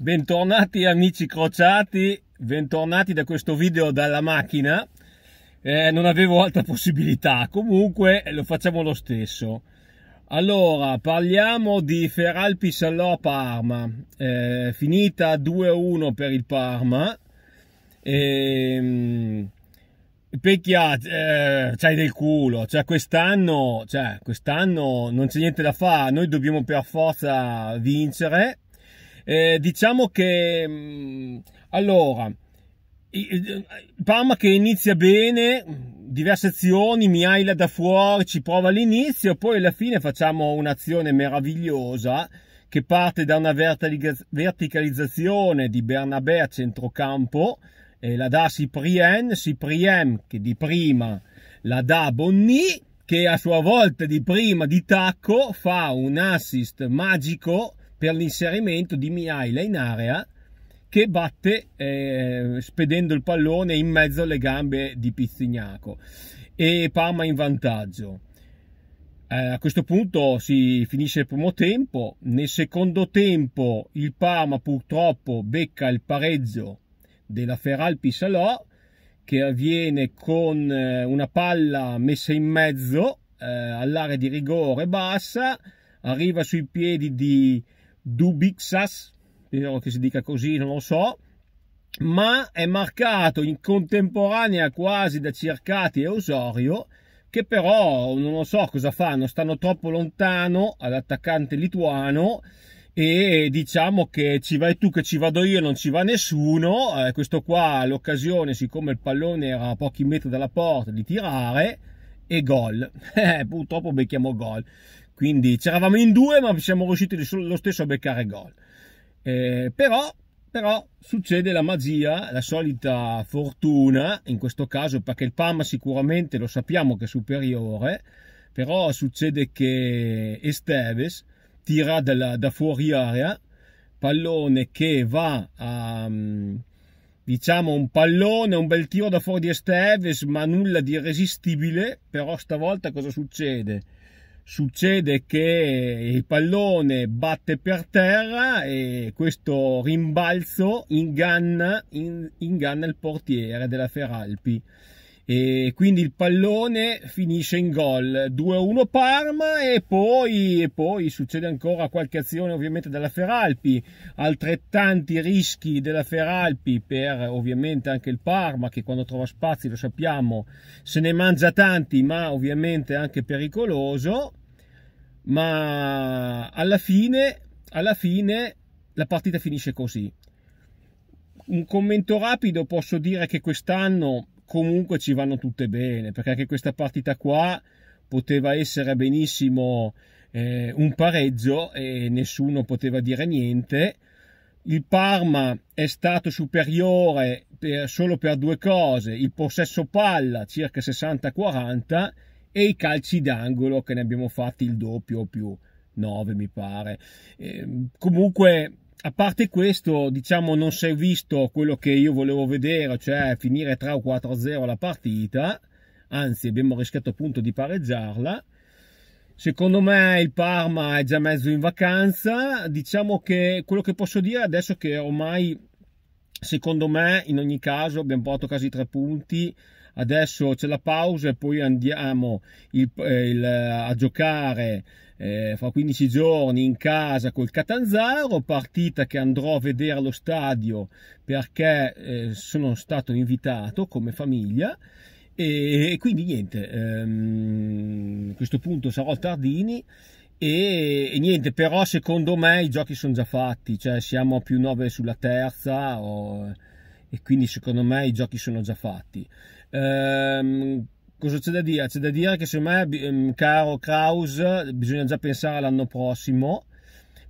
Bentornati amici crociati, bentornati da questo video dalla macchina. Eh, non avevo altra possibilità, comunque lo facciamo lo stesso. Allora, parliamo di Feralpi Sallò Parma, eh, finita 2-1 per il Parma. E, ehm, Pecchia, eh, c'hai del culo, cioè quest'anno, cioè, quest'anno non c'è niente da fare, noi dobbiamo per forza vincere eh, diciamo che mm, allora Parma che inizia bene, diverse azioni, Miaila da fuori ci prova all'inizio, poi alla fine facciamo un'azione meravigliosa che parte da una verticalizzazione di Bernabé a centrocampo, eh, la dà Cyprien, Cyprien che di prima la dà Bonny che a sua volta di prima di tacco fa un assist magico per l'inserimento di Miaila in area che batte eh, spedendo il pallone in mezzo alle gambe di Pizzignaco e Parma in vantaggio. Eh, a questo punto si finisce il primo tempo, nel secondo tempo il Parma purtroppo becca il pareggio della Feral Pisalò che avviene con eh, una palla messa in mezzo eh, all'area di rigore bassa, arriva sui piedi di Dubixas, spero che si dica così, non lo so, ma è marcato in contemporanea quasi da Cercati e Osorio, che però non lo so cosa fanno, stanno troppo lontano all'attaccante lituano e diciamo che ci vai tu che ci vado io non ci va nessuno eh, questo qua l'occasione siccome il pallone era a pochi metri dalla porta di tirare e gol eh, purtroppo becchiamo gol quindi c'eravamo in due, ma siamo riusciti lo stesso a beccare gol. Eh, però, però succede la magia, la solita fortuna, in questo caso perché il Parma sicuramente lo sappiamo che è superiore, però succede che Esteves tira dalla, da fuori area, pallone che va a mm, diciamo un pallone, un bel tiro da fuori di Esteves, ma nulla di irresistibile, però stavolta cosa succede? succede che il pallone batte per terra e questo rimbalzo inganna, in, inganna il portiere della Feralpi e quindi il pallone finisce in gol 2-1 Parma e poi, e poi, succede ancora qualche azione ovviamente della Feralpi altrettanti rischi della Feralpi per ovviamente anche il Parma che quando trova spazi lo sappiamo se ne mangia tanti ma ovviamente anche pericoloso ma alla fine, alla fine la partita finisce così. Un commento rapido, posso dire che quest'anno comunque ci vanno tutte bene, perché anche questa partita qua poteva essere benissimo eh, un pareggio e nessuno poteva dire niente. Il Parma è stato superiore per, solo per due cose, il possesso palla circa 60-40 e i calci d'angolo che ne abbiamo fatti il doppio più 9 mi pare. Eh, comunque a parte questo, diciamo, non si è visto quello che io volevo vedere, cioè finire 3 o 4-0 la partita, anzi abbiamo rischiato appunto di pareggiarla. Secondo me il Parma è già mezzo in vacanza, diciamo che quello che posso dire adesso è che ormai, secondo me, in ogni caso abbiamo portato quasi 3 punti, adesso c'è la pausa e poi andiamo il, eh, il, a giocare eh, fra 15 giorni in casa col Catanzaro, partita che andrò a vedere allo stadio perché eh, sono stato invitato come famiglia. E, e quindi niente, ehm, a questo punto sarò Tardini e, e, niente, però secondo me i giochi sono già fatti, cioè siamo a più 9 sulla terza o, e quindi secondo me i giochi sono già fatti. Ehm, cosa c'è da dire? C'è da dire che secondo me, ehm, caro Kraus, bisogna già pensare all'anno prossimo.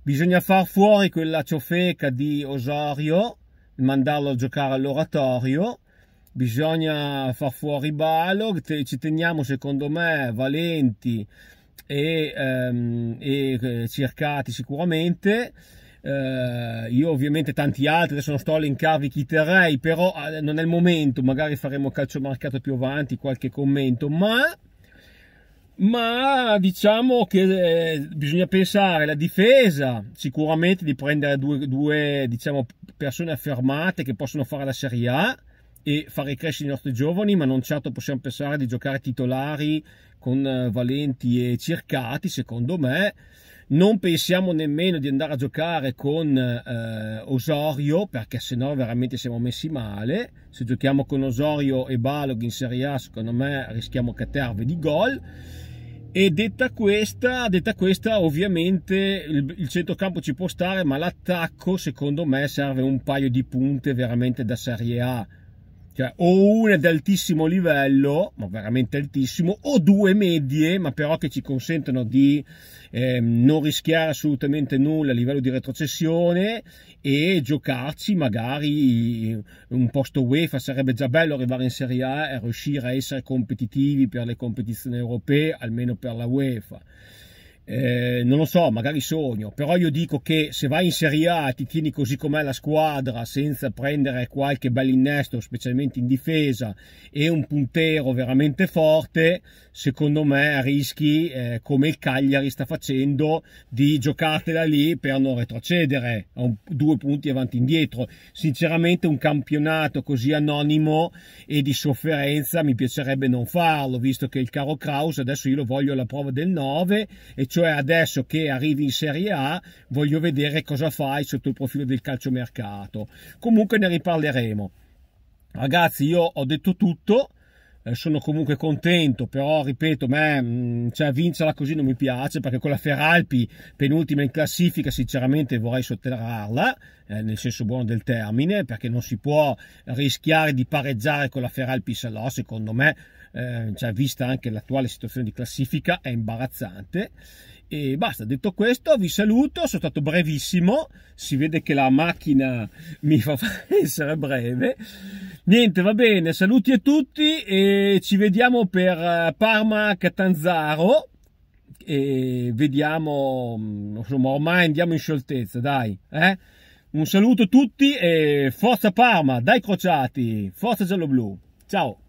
Bisogna far fuori quella ciofeca di Osorio, mandarlo a giocare all'oratorio. Bisogna far fuori Balog. ci teniamo, secondo me, Valenti e, ehm, e eh, Circati sicuramente eh, io ovviamente tanti altri, adesso non sto a linkarvi chi terrei, però eh, non è il momento, magari faremo calcio marcato più avanti, qualche commento, ma ma diciamo che eh, bisogna pensare alla difesa sicuramente di prendere due, due diciamo, persone affermate che possono fare la Serie A e fare crescere i nostri giovani ma non certo possiamo pensare di giocare titolari con eh, Valenti e Circati secondo me non pensiamo nemmeno di andare a giocare con eh, Osorio perché sennò veramente siamo messi male se giochiamo con Osorio e Balog in Serie A secondo me rischiamo caterve di gol e detta questa, detta questa ovviamente il, il centrocampo ci può stare ma l'attacco secondo me serve un paio di punte veramente da Serie A cioè o una di altissimo livello, ma veramente altissimo, o due medie, ma però che ci consentono di eh, non rischiare assolutamente nulla a livello di retrocessione e giocarci magari un posto UEFA. Sarebbe già bello arrivare in Serie A e riuscire a essere competitivi per le competizioni europee, almeno per la UEFA. Eh, non lo so, magari sogno, però io dico che se vai in Serie A ti tieni così com'è la squadra senza prendere qualche bel innesto, specialmente in difesa, e un puntero veramente forte, secondo me rischi, eh, come il Cagliari sta facendo, di giocartela lì per non retrocedere a un, due punti avanti e indietro. Sinceramente un campionato così anonimo e di sofferenza mi piacerebbe non farlo, visto che il caro Kraus adesso io lo voglio alla prova del 9 e cioè cioè adesso che arrivi in Serie A voglio vedere cosa fai sotto il profilo del calciomercato. Comunque ne riparleremo. Ragazzi, io ho detto tutto eh, sono comunque contento, però ripeto, me, mm, cioè, vincerla così non mi piace perché con la Feralpi penultima in classifica sinceramente vorrei sotterrarla, eh, nel senso buono del termine, perché non si può rischiare di pareggiare con la Feralpi Salò, secondo me eh, cioè vista anche l'attuale situazione di classifica, è imbarazzante. E basta, detto questo, vi saluto, sono stato brevissimo, si vede che la macchina mi fa essere breve. Niente, va bene, saluti a tutti e ci vediamo per eh, Parma Catanzaro e vediamo, mm, insomma, ormai andiamo in scioltezza, dai, eh? Un saluto a tutti e forza Parma, dai crociati, forza giallo-blu, ciao!